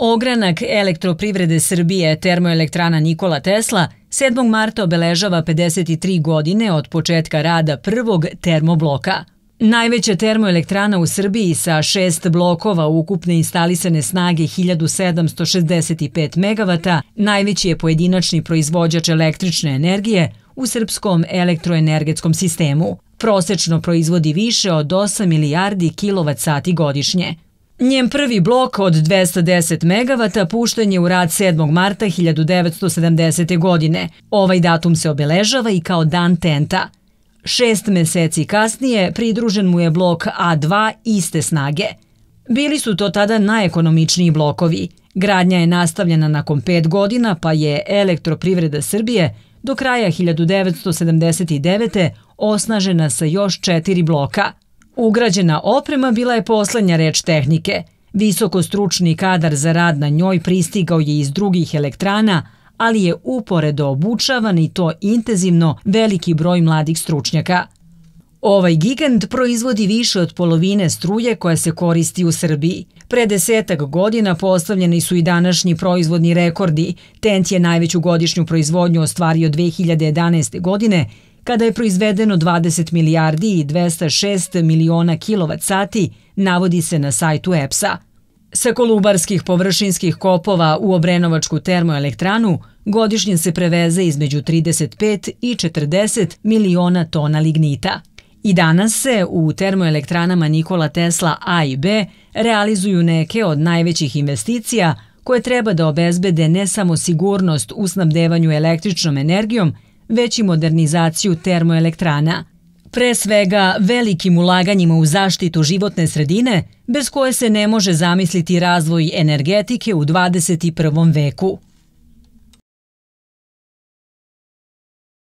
Ogranak elektroprivrede Srbije termoelektrana Nikola Tesla 7. marta obeležava 53 godine od početka rada prvog termobloka. Najveća termoelektrana u Srbiji sa šest blokova ukupne instalisane snage 1765 MW, najveći je pojedinačni proizvođač električne energije u srpskom elektroenergetskom sistemu. Prosečno proizvodi više od 8 milijardi kilovat sati godišnje. Njen prvi blok od 210 MW pušten je u rad 7. marta 1970. godine. Ovaj datum se obeležava i kao dan tenta. Šest meseci kasnije pridružen mu je blok A2 iste snage. Bili su to tada najekonomičniji blokovi. Gradnja je nastavljena nakon pet godina, pa je Elektroprivreda Srbije do kraja 1979. osnažena sa još četiri bloka – Ugrađena oprema bila je poslednja reč tehnike. Visoko stručni kadar za rad na njoj pristigao je iz drugih elektrana, ali je uporedo obučavan i to intenzivno veliki broj mladih stručnjaka. Ovaj gigant proizvodi više od polovine struje koja se koristi u Srbiji. Pre desetak godina postavljeni su i današnji proizvodni rekordi. Tent je najveću godišnju proizvodnju ostvario 2011. godine kada je proizvedeno 20 milijardi i 206 miliona kilovat sati, navodi se na sajtu EPS-a. Sa kolubarskih površinskih kopova u Obrenovačku termoelektranu godišnje se preveze između 35 i 40 miliona tona lignita. I danas se u termoelektranama Nikola Tesla A i B realizuju neke od najvećih investicija koje treba da obezbede ne samo sigurnost u snabdevanju električnom energijom, već i modernizaciju termoelektrana. Pre svega velikim ulaganjima u zaštitu životne sredine, bez koje se ne može zamisliti razvoj energetike u 21. veku.